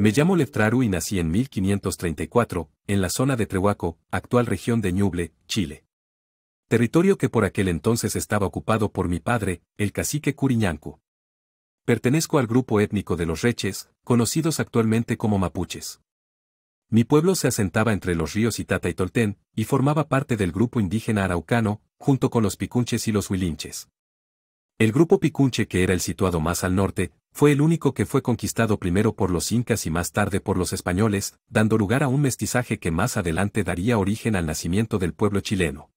Me llamo Leftraru y nací en 1534, en la zona de Trehuaco, actual región de Ñuble, Chile. Territorio que por aquel entonces estaba ocupado por mi padre, el cacique Curiñanco. Pertenezco al grupo étnico de los reches, conocidos actualmente como mapuches. Mi pueblo se asentaba entre los ríos Itata y Tolten y formaba parte del grupo indígena araucano, junto con los picunches y los huilinches. El grupo picunche que era el situado más al norte, fue el único que fue conquistado primero por los incas y más tarde por los españoles, dando lugar a un mestizaje que más adelante daría origen al nacimiento del pueblo chileno.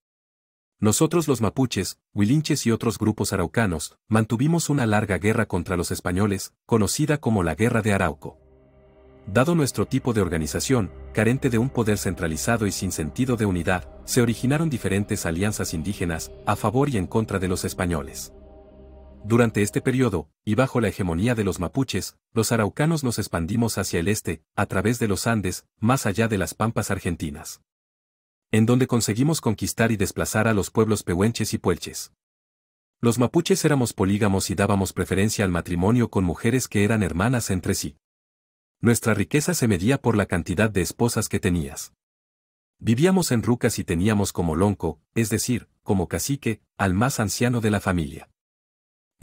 Nosotros los mapuches, huilinches y otros grupos araucanos, mantuvimos una larga guerra contra los españoles, conocida como la Guerra de Arauco. Dado nuestro tipo de organización, carente de un poder centralizado y sin sentido de unidad, se originaron diferentes alianzas indígenas, a favor y en contra de los españoles. Durante este periodo, y bajo la hegemonía de los mapuches, los araucanos nos expandimos hacia el este, a través de los Andes, más allá de las pampas argentinas. En donde conseguimos conquistar y desplazar a los pueblos pehuenches y puelches. Los mapuches éramos polígamos y dábamos preferencia al matrimonio con mujeres que eran hermanas entre sí. Nuestra riqueza se medía por la cantidad de esposas que tenías. Vivíamos en rucas y teníamos como lonco, es decir, como cacique, al más anciano de la familia.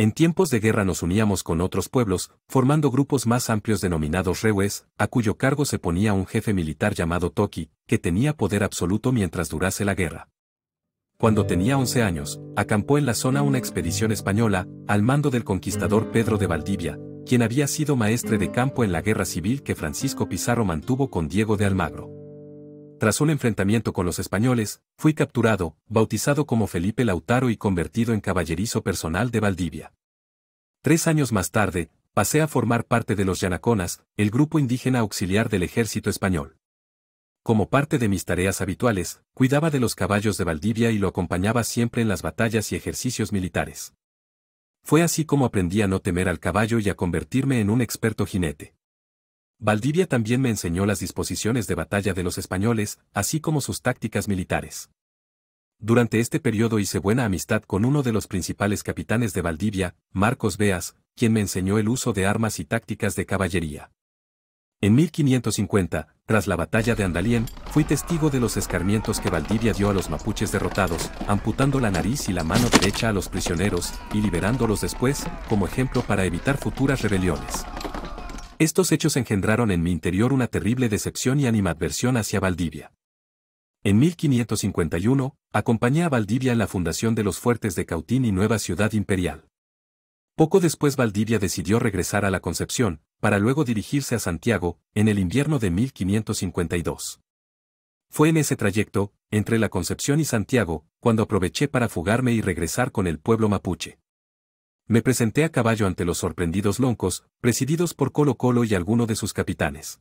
En tiempos de guerra nos uníamos con otros pueblos, formando grupos más amplios denominados rehues, a cuyo cargo se ponía un jefe militar llamado Toki, que tenía poder absoluto mientras durase la guerra. Cuando tenía 11 años, acampó en la zona una expedición española, al mando del conquistador Pedro de Valdivia, quien había sido maestre de campo en la guerra civil que Francisco Pizarro mantuvo con Diego de Almagro tras un enfrentamiento con los españoles, fui capturado, bautizado como Felipe Lautaro y convertido en caballerizo personal de Valdivia. Tres años más tarde, pasé a formar parte de los Yanaconas, el grupo indígena auxiliar del ejército español. Como parte de mis tareas habituales, cuidaba de los caballos de Valdivia y lo acompañaba siempre en las batallas y ejercicios militares. Fue así como aprendí a no temer al caballo y a convertirme en un experto jinete. Valdivia también me enseñó las disposiciones de batalla de los españoles, así como sus tácticas militares. Durante este periodo hice buena amistad con uno de los principales capitanes de Valdivia, Marcos Beas, quien me enseñó el uso de armas y tácticas de caballería. En 1550, tras la batalla de Andalien, fui testigo de los escarmientos que Valdivia dio a los mapuches derrotados, amputando la nariz y la mano derecha a los prisioneros, y liberándolos después, como ejemplo para evitar futuras rebeliones. Estos hechos engendraron en mi interior una terrible decepción y animadversión hacia Valdivia. En 1551, acompañé a Valdivia en la fundación de los fuertes de Cautín y Nueva Ciudad Imperial. Poco después Valdivia decidió regresar a la Concepción, para luego dirigirse a Santiago, en el invierno de 1552. Fue en ese trayecto, entre la Concepción y Santiago, cuando aproveché para fugarme y regresar con el pueblo mapuche me presenté a caballo ante los sorprendidos loncos, presididos por Colo Colo y alguno de sus capitanes.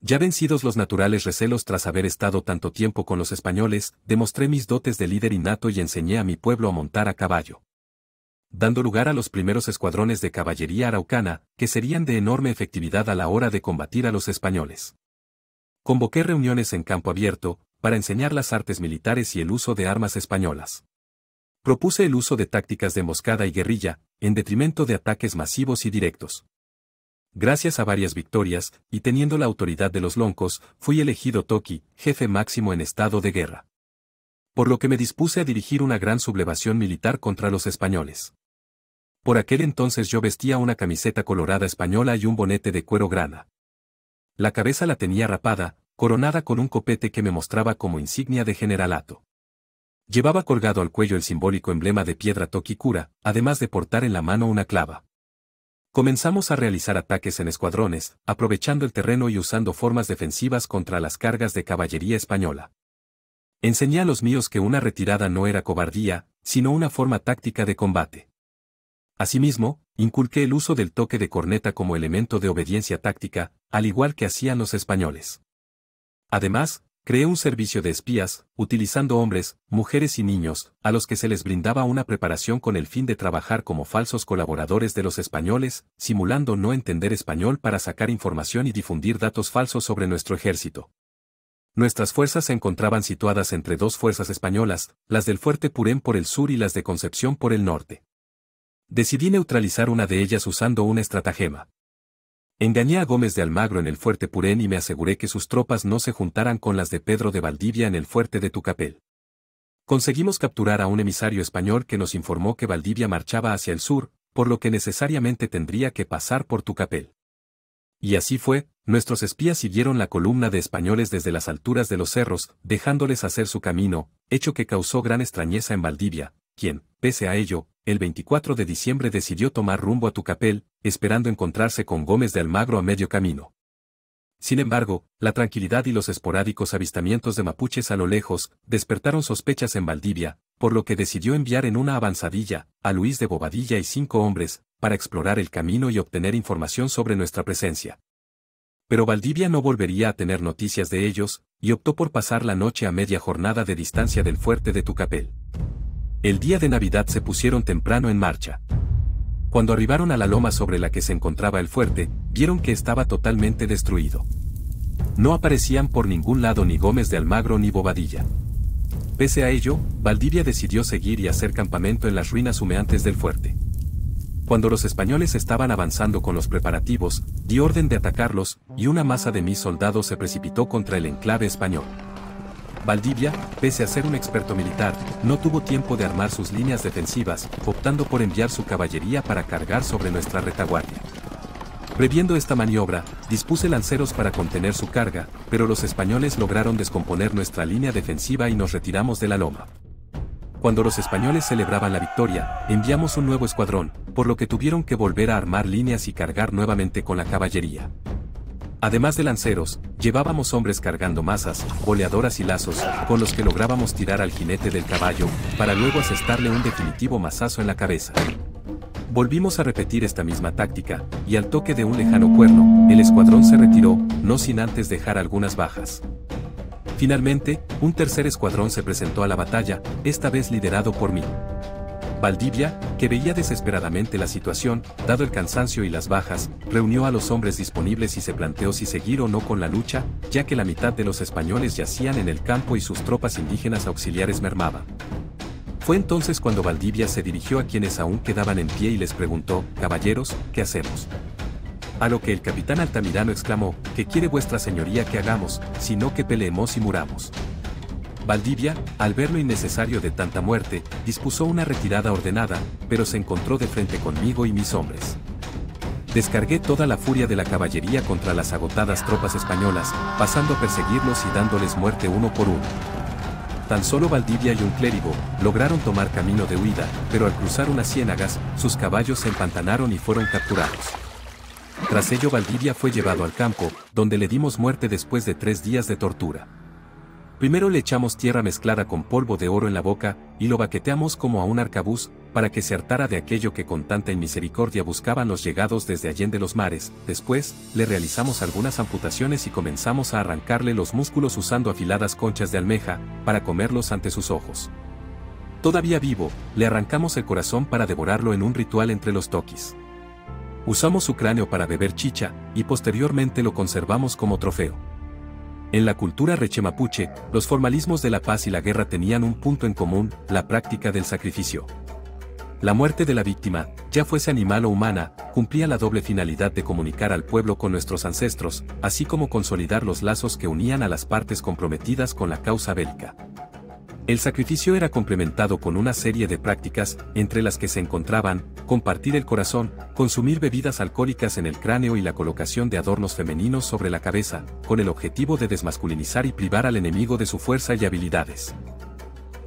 Ya vencidos los naturales recelos tras haber estado tanto tiempo con los españoles, demostré mis dotes de líder innato y enseñé a mi pueblo a montar a caballo. Dando lugar a los primeros escuadrones de caballería araucana, que serían de enorme efectividad a la hora de combatir a los españoles. Convoqué reuniones en campo abierto, para enseñar las artes militares y el uso de armas españolas propuse el uso de tácticas de moscada y guerrilla, en detrimento de ataques masivos y directos. Gracias a varias victorias, y teniendo la autoridad de los loncos, fui elegido Toki, jefe máximo en estado de guerra. Por lo que me dispuse a dirigir una gran sublevación militar contra los españoles. Por aquel entonces yo vestía una camiseta colorada española y un bonete de cuero grana. La cabeza la tenía rapada, coronada con un copete que me mostraba como insignia de generalato. Llevaba colgado al cuello el simbólico emblema de piedra Tokikura, además de portar en la mano una clava. Comenzamos a realizar ataques en escuadrones, aprovechando el terreno y usando formas defensivas contra las cargas de caballería española. Enseñé a los míos que una retirada no era cobardía, sino una forma táctica de combate. Asimismo, inculqué el uso del toque de corneta como elemento de obediencia táctica, al igual que hacían los españoles. Además, Creé un servicio de espías, utilizando hombres, mujeres y niños, a los que se les brindaba una preparación con el fin de trabajar como falsos colaboradores de los españoles, simulando no entender español para sacar información y difundir datos falsos sobre nuestro ejército. Nuestras fuerzas se encontraban situadas entre dos fuerzas españolas, las del fuerte Purén por el sur y las de Concepción por el norte. Decidí neutralizar una de ellas usando un estratagema. Engañé a Gómez de Almagro en el fuerte Purén y me aseguré que sus tropas no se juntaran con las de Pedro de Valdivia en el fuerte de Tucapel. Conseguimos capturar a un emisario español que nos informó que Valdivia marchaba hacia el sur, por lo que necesariamente tendría que pasar por Tucapel. Y así fue, nuestros espías siguieron la columna de españoles desde las alturas de los cerros, dejándoles hacer su camino, hecho que causó gran extrañeza en Valdivia, quien, pese a ello, el 24 de diciembre decidió tomar rumbo a Tucapel, esperando encontrarse con Gómez de Almagro a medio camino. Sin embargo, la tranquilidad y los esporádicos avistamientos de mapuches a lo lejos despertaron sospechas en Valdivia, por lo que decidió enviar en una avanzadilla a Luis de Bobadilla y cinco hombres para explorar el camino y obtener información sobre nuestra presencia. Pero Valdivia no volvería a tener noticias de ellos, y optó por pasar la noche a media jornada de distancia del fuerte de Tucapel. El día de Navidad se pusieron temprano en marcha. Cuando arribaron a la loma sobre la que se encontraba el fuerte, vieron que estaba totalmente destruido. No aparecían por ningún lado ni Gómez de Almagro ni Bobadilla. Pese a ello, Valdivia decidió seguir y hacer campamento en las ruinas humeantes del fuerte. Cuando los españoles estaban avanzando con los preparativos, dio orden de atacarlos, y una masa de mis soldados se precipitó contra el enclave español. Valdivia, pese a ser un experto militar, no tuvo tiempo de armar sus líneas defensivas, optando por enviar su caballería para cargar sobre nuestra retaguardia. Previendo esta maniobra, dispuse lanceros para contener su carga, pero los españoles lograron descomponer nuestra línea defensiva y nos retiramos de la loma. Cuando los españoles celebraban la victoria, enviamos un nuevo escuadrón, por lo que tuvieron que volver a armar líneas y cargar nuevamente con la caballería. Además de lanceros, llevábamos hombres cargando masas, boleadoras y lazos, con los que lográbamos tirar al jinete del caballo, para luego asestarle un definitivo mazazo en la cabeza. Volvimos a repetir esta misma táctica, y al toque de un lejano cuerno, el escuadrón se retiró, no sin antes dejar algunas bajas. Finalmente, un tercer escuadrón se presentó a la batalla, esta vez liderado por mí. Valdivia, que veía desesperadamente la situación, dado el cansancio y las bajas, reunió a los hombres disponibles y se planteó si seguir o no con la lucha, ya que la mitad de los españoles yacían en el campo y sus tropas indígenas auxiliares mermaban. Fue entonces cuando Valdivia se dirigió a quienes aún quedaban en pie y les preguntó, caballeros, ¿qué hacemos? A lo que el capitán Altamirano exclamó, ¿qué quiere vuestra señoría que hagamos, sino que peleemos y muramos. Valdivia, al ver lo innecesario de tanta muerte, dispuso una retirada ordenada, pero se encontró de frente conmigo y mis hombres. Descargué toda la furia de la caballería contra las agotadas tropas españolas, pasando a perseguirlos y dándoles muerte uno por uno. Tan solo Valdivia y un clérigo lograron tomar camino de huida, pero al cruzar unas ciénagas, sus caballos se empantanaron y fueron capturados. Tras ello Valdivia fue llevado al campo, donde le dimos muerte después de tres días de tortura. Primero le echamos tierra mezclada con polvo de oro en la boca, y lo baqueteamos como a un arcabuz, para que se hartara de aquello que con tanta inmisericordia buscaban los llegados desde allende los mares. Después, le realizamos algunas amputaciones y comenzamos a arrancarle los músculos usando afiladas conchas de almeja, para comerlos ante sus ojos. Todavía vivo, le arrancamos el corazón para devorarlo en un ritual entre los toquis. Usamos su cráneo para beber chicha, y posteriormente lo conservamos como trofeo. En la cultura rechemapuche, los formalismos de la paz y la guerra tenían un punto en común, la práctica del sacrificio. La muerte de la víctima, ya fuese animal o humana, cumplía la doble finalidad de comunicar al pueblo con nuestros ancestros, así como consolidar los lazos que unían a las partes comprometidas con la causa bélica. El sacrificio era complementado con una serie de prácticas, entre las que se encontraban, compartir el corazón, consumir bebidas alcohólicas en el cráneo y la colocación de adornos femeninos sobre la cabeza, con el objetivo de desmasculinizar y privar al enemigo de su fuerza y habilidades.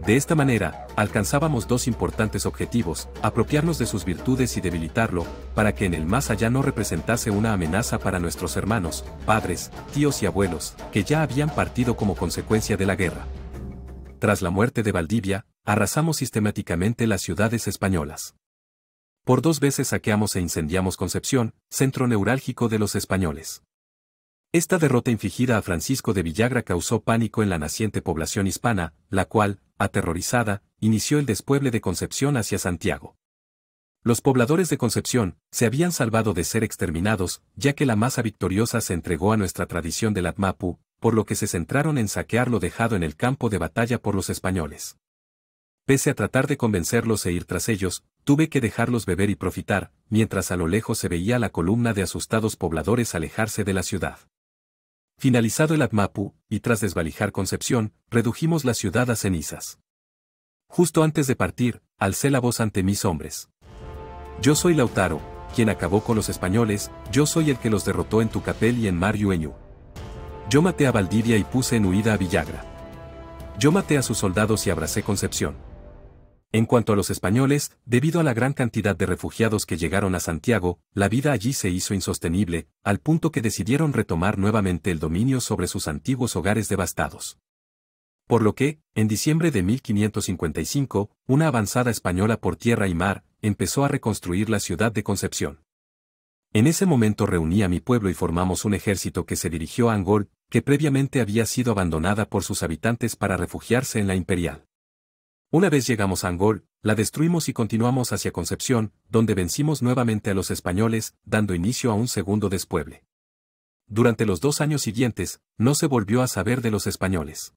De esta manera, alcanzábamos dos importantes objetivos, apropiarnos de sus virtudes y debilitarlo, para que en el más allá no representase una amenaza para nuestros hermanos, padres, tíos y abuelos, que ya habían partido como consecuencia de la guerra tras la muerte de Valdivia, arrasamos sistemáticamente las ciudades españolas. Por dos veces saqueamos e incendiamos Concepción, centro neurálgico de los españoles. Esta derrota infligida a Francisco de Villagra causó pánico en la naciente población hispana, la cual, aterrorizada, inició el despueble de Concepción hacia Santiago. Los pobladores de Concepción se habían salvado de ser exterminados, ya que la masa victoriosa se entregó a nuestra tradición del Atmapu, por lo que se centraron en saquear lo dejado en el campo de batalla por los españoles. Pese a tratar de convencerlos e ir tras ellos, tuve que dejarlos beber y profitar, mientras a lo lejos se veía la columna de asustados pobladores alejarse de la ciudad. Finalizado el Atmapu, y tras desvalijar Concepción, redujimos la ciudad a cenizas. Justo antes de partir, alcé la voz ante mis hombres. Yo soy Lautaro, quien acabó con los españoles, yo soy el que los derrotó en Tucapel y en Mar Yueñu. Yo maté a Valdivia y puse en huida a Villagra. Yo maté a sus soldados y abracé Concepción. En cuanto a los españoles, debido a la gran cantidad de refugiados que llegaron a Santiago, la vida allí se hizo insostenible, al punto que decidieron retomar nuevamente el dominio sobre sus antiguos hogares devastados. Por lo que, en diciembre de 1555, una avanzada española por tierra y mar, empezó a reconstruir la ciudad de Concepción. En ese momento reuní a mi pueblo y formamos un ejército que se dirigió a Angol, que previamente había sido abandonada por sus habitantes para refugiarse en la imperial. Una vez llegamos a Angol, la destruimos y continuamos hacia Concepción, donde vencimos nuevamente a los españoles, dando inicio a un segundo despueble. Durante los dos años siguientes, no se volvió a saber de los españoles.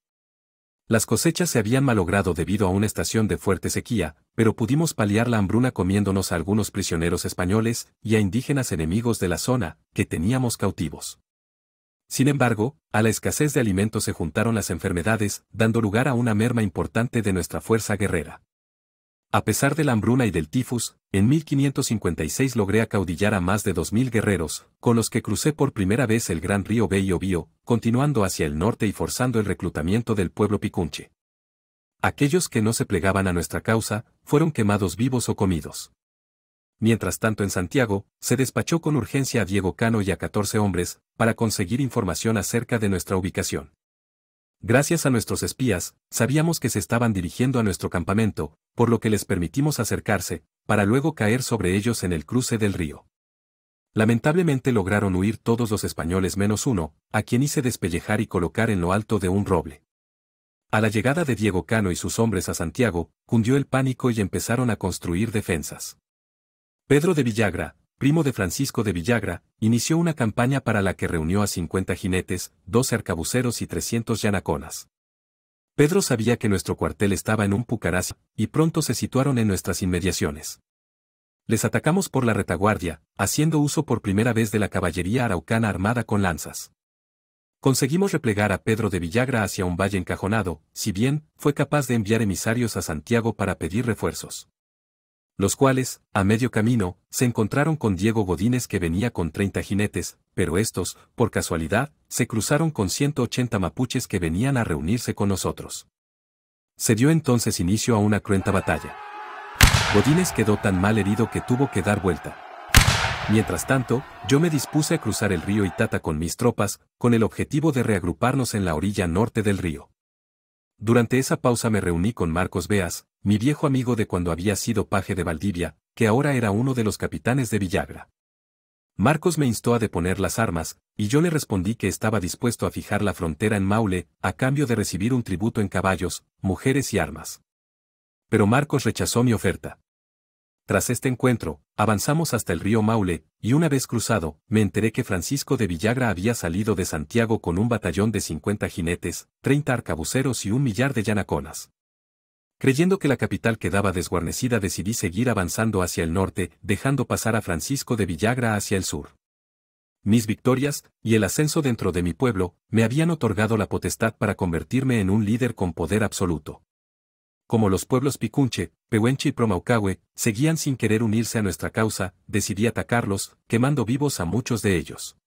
Las cosechas se habían malogrado debido a una estación de fuerte sequía, pero pudimos paliar la hambruna comiéndonos a algunos prisioneros españoles y a indígenas enemigos de la zona, que teníamos cautivos. Sin embargo, a la escasez de alimentos se juntaron las enfermedades, dando lugar a una merma importante de nuestra fuerza guerrera. A pesar de la hambruna y del tifus, en 1556 logré acaudillar a más de 2.000 guerreros, con los que crucé por primera vez el gran río ovío continuando hacia el norte y forzando el reclutamiento del pueblo picunche. Aquellos que no se plegaban a nuestra causa, fueron quemados vivos o comidos. Mientras tanto en Santiago, se despachó con urgencia a Diego Cano y a 14 hombres, para conseguir información acerca de nuestra ubicación. Gracias a nuestros espías, sabíamos que se estaban dirigiendo a nuestro campamento, por lo que les permitimos acercarse, para luego caer sobre ellos en el cruce del río. Lamentablemente lograron huir todos los españoles menos uno, a quien hice despellejar y colocar en lo alto de un roble. A la llegada de Diego Cano y sus hombres a Santiago, cundió el pánico y empezaron a construir defensas. Pedro de Villagra, primo de Francisco de Villagra, inició una campaña para la que reunió a 50 jinetes, 12 arcabuceros y 300 yanaconas. Pedro sabía que nuestro cuartel estaba en un Pucarás y pronto se situaron en nuestras inmediaciones. Les atacamos por la retaguardia, haciendo uso por primera vez de la caballería araucana armada con lanzas. Conseguimos replegar a Pedro de Villagra hacia un valle encajonado, si bien, fue capaz de enviar emisarios a Santiago para pedir refuerzos. Los cuales, a medio camino, se encontraron con Diego Godínez que venía con 30 jinetes, pero estos, por casualidad, se cruzaron con 180 mapuches que venían a reunirse con nosotros. Se dio entonces inicio a una cruenta batalla. Godínez quedó tan mal herido que tuvo que dar vuelta. Mientras tanto, yo me dispuse a cruzar el río Itata con mis tropas, con el objetivo de reagruparnos en la orilla norte del río. Durante esa pausa me reuní con Marcos Beas, mi viejo amigo de cuando había sido paje de Valdivia, que ahora era uno de los capitanes de Villagra. Marcos me instó a deponer las armas, y yo le respondí que estaba dispuesto a fijar la frontera en Maule, a cambio de recibir un tributo en caballos, mujeres y armas. Pero Marcos rechazó mi oferta. Tras este encuentro, Avanzamos hasta el río Maule, y una vez cruzado, me enteré que Francisco de Villagra había salido de Santiago con un batallón de 50 jinetes, 30 arcabuceros y un millar de llanaconas. Creyendo que la capital quedaba desguarnecida decidí seguir avanzando hacia el norte, dejando pasar a Francisco de Villagra hacia el sur. Mis victorias, y el ascenso dentro de mi pueblo, me habían otorgado la potestad para convertirme en un líder con poder absoluto como los pueblos Picunche, Pehuenche y Promaucahue, seguían sin querer unirse a nuestra causa, decidí atacarlos, quemando vivos a muchos de ellos.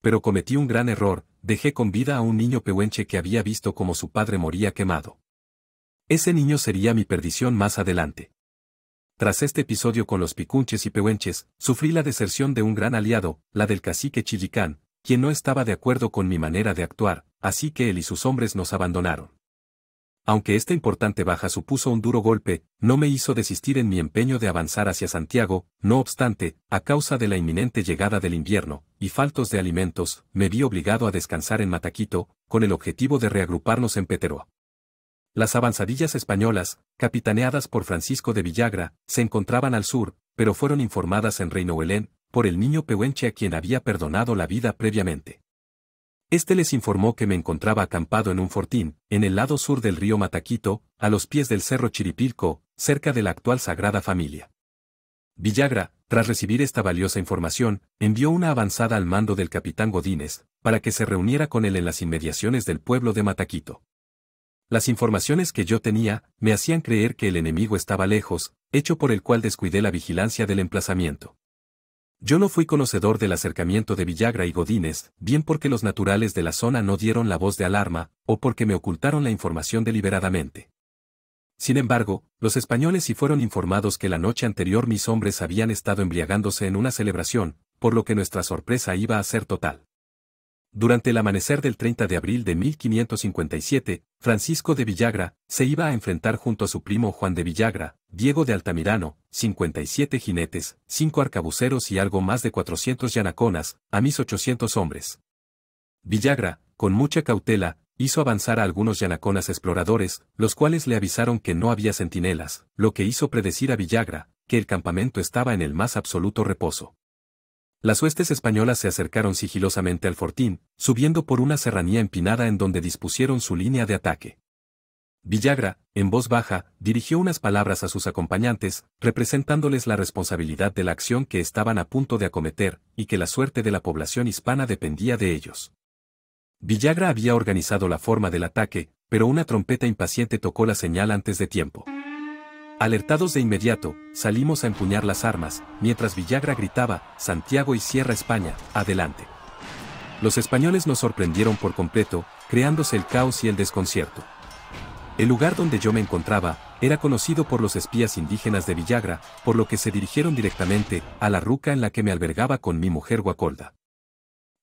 Pero cometí un gran error, dejé con vida a un niño Pehuenche que había visto como su padre moría quemado. Ese niño sería mi perdición más adelante. Tras este episodio con los picunches y pehuenches, sufrí la deserción de un gran aliado, la del cacique Chilicán, quien no estaba de acuerdo con mi manera de actuar, así que él y sus hombres nos abandonaron aunque esta importante baja supuso un duro golpe, no me hizo desistir en mi empeño de avanzar hacia Santiago, no obstante, a causa de la inminente llegada del invierno, y faltos de alimentos, me vi obligado a descansar en Mataquito, con el objetivo de reagruparnos en Peteroa. Las avanzadillas españolas, capitaneadas por Francisco de Villagra, se encontraban al sur, pero fueron informadas en Reino Belén, por el niño Pehuenche a quien había perdonado la vida previamente. Este les informó que me encontraba acampado en un fortín, en el lado sur del río Mataquito, a los pies del cerro Chiripilco, cerca de la actual Sagrada Familia. Villagra, tras recibir esta valiosa información, envió una avanzada al mando del capitán Godínez, para que se reuniera con él en las inmediaciones del pueblo de Mataquito. Las informaciones que yo tenía me hacían creer que el enemigo estaba lejos, hecho por el cual descuidé la vigilancia del emplazamiento. Yo no fui conocedor del acercamiento de Villagra y Godínez, bien porque los naturales de la zona no dieron la voz de alarma, o porque me ocultaron la información deliberadamente. Sin embargo, los españoles sí fueron informados que la noche anterior mis hombres habían estado embriagándose en una celebración, por lo que nuestra sorpresa iba a ser total. Durante el amanecer del 30 de abril de 1557, Francisco de Villagra se iba a enfrentar junto a su primo Juan de Villagra, Diego de Altamirano, 57 jinetes, 5 arcabuceros y algo más de 400 yanaconas, a mis 800 hombres. Villagra, con mucha cautela, hizo avanzar a algunos yanaconas exploradores, los cuales le avisaron que no había centinelas, lo que hizo predecir a Villagra, que el campamento estaba en el más absoluto reposo. Las huestes españolas se acercaron sigilosamente al fortín, subiendo por una serranía empinada en donde dispusieron su línea de ataque. Villagra, en voz baja, dirigió unas palabras a sus acompañantes, representándoles la responsabilidad de la acción que estaban a punto de acometer, y que la suerte de la población hispana dependía de ellos. Villagra había organizado la forma del ataque, pero una trompeta impaciente tocó la señal antes de tiempo. Alertados de inmediato, salimos a empuñar las armas, mientras Villagra gritaba, Santiago y Sierra España, adelante. Los españoles nos sorprendieron por completo, creándose el caos y el desconcierto. El lugar donde yo me encontraba, era conocido por los espías indígenas de Villagra, por lo que se dirigieron directamente a la ruca en la que me albergaba con mi mujer Guacolda.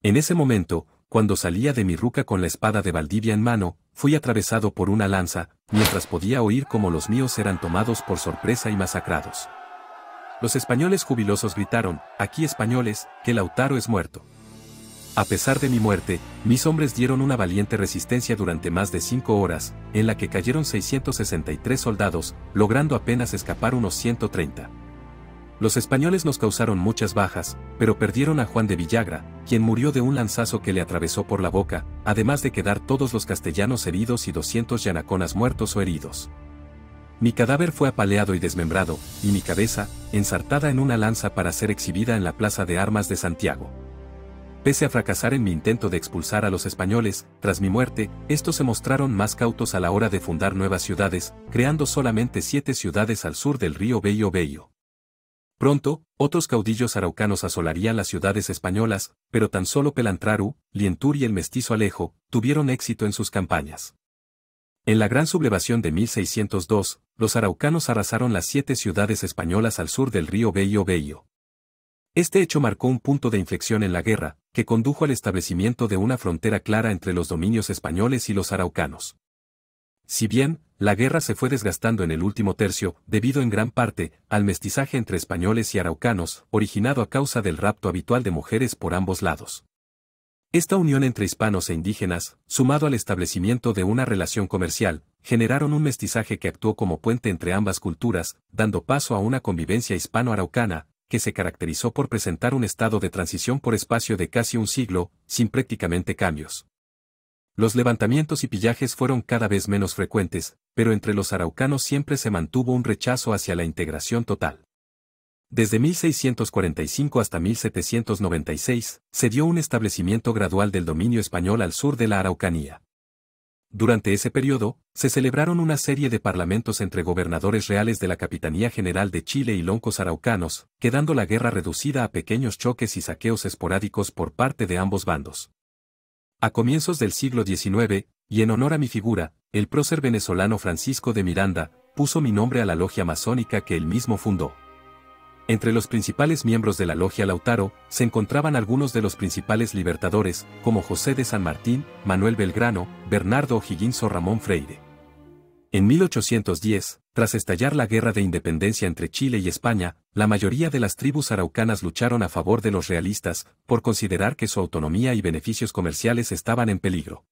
En ese momento, cuando salía de mi ruca con la espada de Valdivia en mano, fui atravesado por una lanza, mientras podía oír cómo los míos eran tomados por sorpresa y masacrados. Los españoles jubilosos gritaron, aquí españoles, que Lautaro es muerto. A pesar de mi muerte, mis hombres dieron una valiente resistencia durante más de cinco horas, en la que cayeron 663 soldados, logrando apenas escapar unos 130. Los españoles nos causaron muchas bajas, pero perdieron a Juan de Villagra, quien murió de un lanzazo que le atravesó por la boca, además de quedar todos los castellanos heridos y 200 yanaconas muertos o heridos. Mi cadáver fue apaleado y desmembrado, y mi cabeza, ensartada en una lanza para ser exhibida en la Plaza de Armas de Santiago. Pese a fracasar en mi intento de expulsar a los españoles, tras mi muerte, estos se mostraron más cautos a la hora de fundar nuevas ciudades, creando solamente siete ciudades al sur del río Bello Bello. Pronto, otros caudillos araucanos asolarían las ciudades españolas, pero tan solo Pelantraru, Lientur y el mestizo Alejo tuvieron éxito en sus campañas. En la gran sublevación de 1602, los araucanos arrasaron las siete ciudades españolas al sur del río Bello Bello. Este hecho marcó un punto de inflexión en la guerra, que condujo al establecimiento de una frontera clara entre los dominios españoles y los araucanos. Si bien, la guerra se fue desgastando en el último tercio, debido en gran parte al mestizaje entre españoles y araucanos, originado a causa del rapto habitual de mujeres por ambos lados. Esta unión entre hispanos e indígenas, sumado al establecimiento de una relación comercial, generaron un mestizaje que actuó como puente entre ambas culturas, dando paso a una convivencia hispano-araucana, que se caracterizó por presentar un estado de transición por espacio de casi un siglo, sin prácticamente cambios. Los levantamientos y pillajes fueron cada vez menos frecuentes, pero entre los araucanos siempre se mantuvo un rechazo hacia la integración total. Desde 1645 hasta 1796, se dio un establecimiento gradual del dominio español al sur de la Araucanía. Durante ese periodo, se celebraron una serie de parlamentos entre gobernadores reales de la Capitanía General de Chile y loncos araucanos, quedando la guerra reducida a pequeños choques y saqueos esporádicos por parte de ambos bandos. A comienzos del siglo XIX, y en honor a mi figura, el prócer venezolano Francisco de Miranda, puso mi nombre a la logia masónica que él mismo fundó. Entre los principales miembros de la logia Lautaro, se encontraban algunos de los principales libertadores, como José de San Martín, Manuel Belgrano, Bernardo O'Higgins o Ramón Freire. En 1810, tras estallar la guerra de independencia entre Chile y España, la mayoría de las tribus araucanas lucharon a favor de los realistas, por considerar que su autonomía y beneficios comerciales estaban en peligro.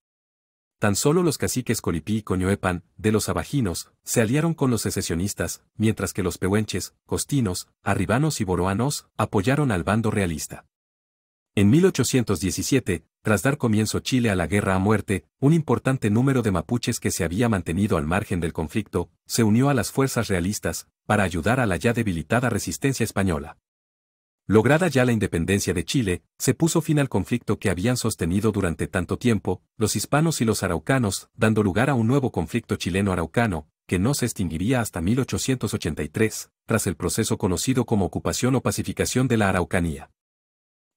Tan solo los caciques Colipí y Coñoepan, de los abajinos, se aliaron con los secesionistas, mientras que los pehuenches, costinos, arribanos y boroanos apoyaron al bando realista. En 1817, tras dar comienzo Chile a la guerra a muerte, un importante número de mapuches que se había mantenido al margen del conflicto, se unió a las fuerzas realistas, para ayudar a la ya debilitada resistencia española. Lograda ya la independencia de Chile, se puso fin al conflicto que habían sostenido durante tanto tiempo, los hispanos y los araucanos, dando lugar a un nuevo conflicto chileno-araucano, que no se extinguiría hasta 1883, tras el proceso conocido como ocupación o pacificación de la Araucanía.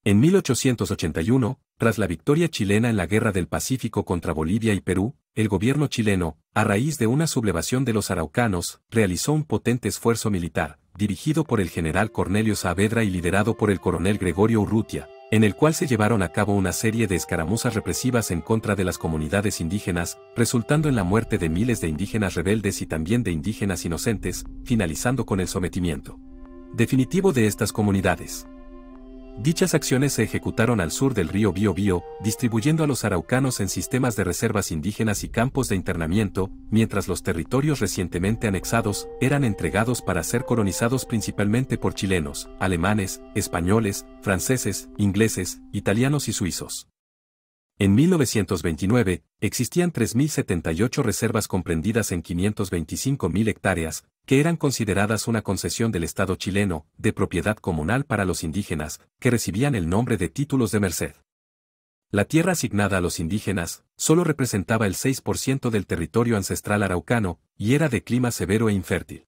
En 1881, tras la victoria chilena en la Guerra del Pacífico contra Bolivia y Perú, el gobierno chileno, a raíz de una sublevación de los araucanos, realizó un potente esfuerzo militar, dirigido por el general Cornelio Saavedra y liderado por el coronel Gregorio Urrutia, en el cual se llevaron a cabo una serie de escaramuzas represivas en contra de las comunidades indígenas, resultando en la muerte de miles de indígenas rebeldes y también de indígenas inocentes, finalizando con el sometimiento definitivo de estas comunidades. Dichas acciones se ejecutaron al sur del río Biobío, distribuyendo a los araucanos en sistemas de reservas indígenas y campos de internamiento, mientras los territorios recientemente anexados eran entregados para ser colonizados principalmente por chilenos, alemanes, españoles, franceses, ingleses, italianos y suizos. En 1929, existían 3.078 reservas comprendidas en 525.000 hectáreas, que eran consideradas una concesión del Estado chileno, de propiedad comunal para los indígenas, que recibían el nombre de títulos de merced. La tierra asignada a los indígenas solo representaba el 6% del territorio ancestral araucano y era de clima severo e infértil.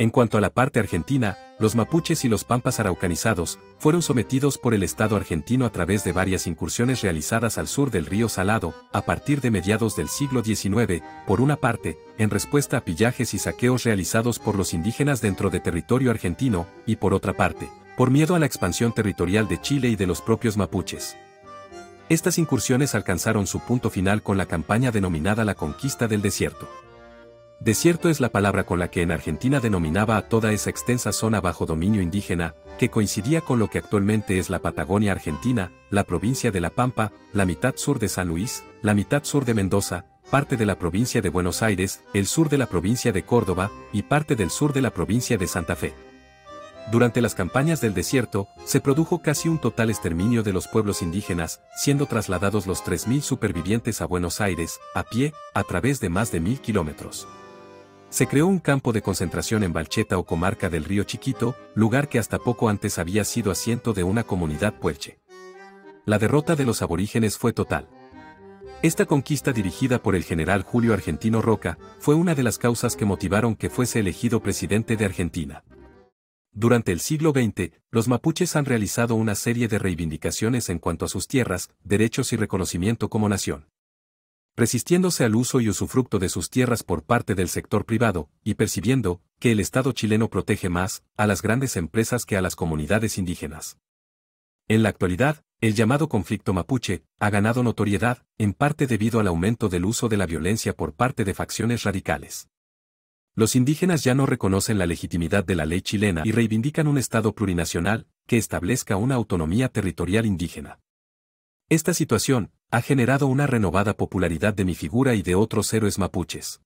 En cuanto a la parte argentina, los mapuches y los pampas araucanizados fueron sometidos por el Estado argentino a través de varias incursiones realizadas al sur del río Salado, a partir de mediados del siglo XIX, por una parte, en respuesta a pillajes y saqueos realizados por los indígenas dentro de territorio argentino, y por otra parte, por miedo a la expansión territorial de Chile y de los propios mapuches. Estas incursiones alcanzaron su punto final con la campaña denominada la Conquista del Desierto. Desierto es la palabra con la que en Argentina denominaba a toda esa extensa zona bajo dominio indígena, que coincidía con lo que actualmente es la Patagonia Argentina, la provincia de La Pampa, la mitad sur de San Luis, la mitad sur de Mendoza, parte de la provincia de Buenos Aires, el sur de la provincia de Córdoba y parte del sur de la provincia de Santa Fe. Durante las campañas del desierto, se produjo casi un total exterminio de los pueblos indígenas, siendo trasladados los 3.000 supervivientes a Buenos Aires, a pie, a través de más de 1.000 kilómetros se creó un campo de concentración en Valcheta o comarca del río Chiquito, lugar que hasta poco antes había sido asiento de una comunidad puelche. La derrota de los aborígenes fue total. Esta conquista dirigida por el general Julio Argentino Roca fue una de las causas que motivaron que fuese elegido presidente de Argentina. Durante el siglo XX, los mapuches han realizado una serie de reivindicaciones en cuanto a sus tierras, derechos y reconocimiento como nación resistiéndose al uso y usufructo de sus tierras por parte del sector privado, y percibiendo que el Estado chileno protege más a las grandes empresas que a las comunidades indígenas. En la actualidad, el llamado conflicto mapuche ha ganado notoriedad, en parte debido al aumento del uso de la violencia por parte de facciones radicales. Los indígenas ya no reconocen la legitimidad de la ley chilena y reivindican un Estado plurinacional que establezca una autonomía territorial indígena. Esta situación, ha generado una renovada popularidad de mi figura y de otros héroes mapuches.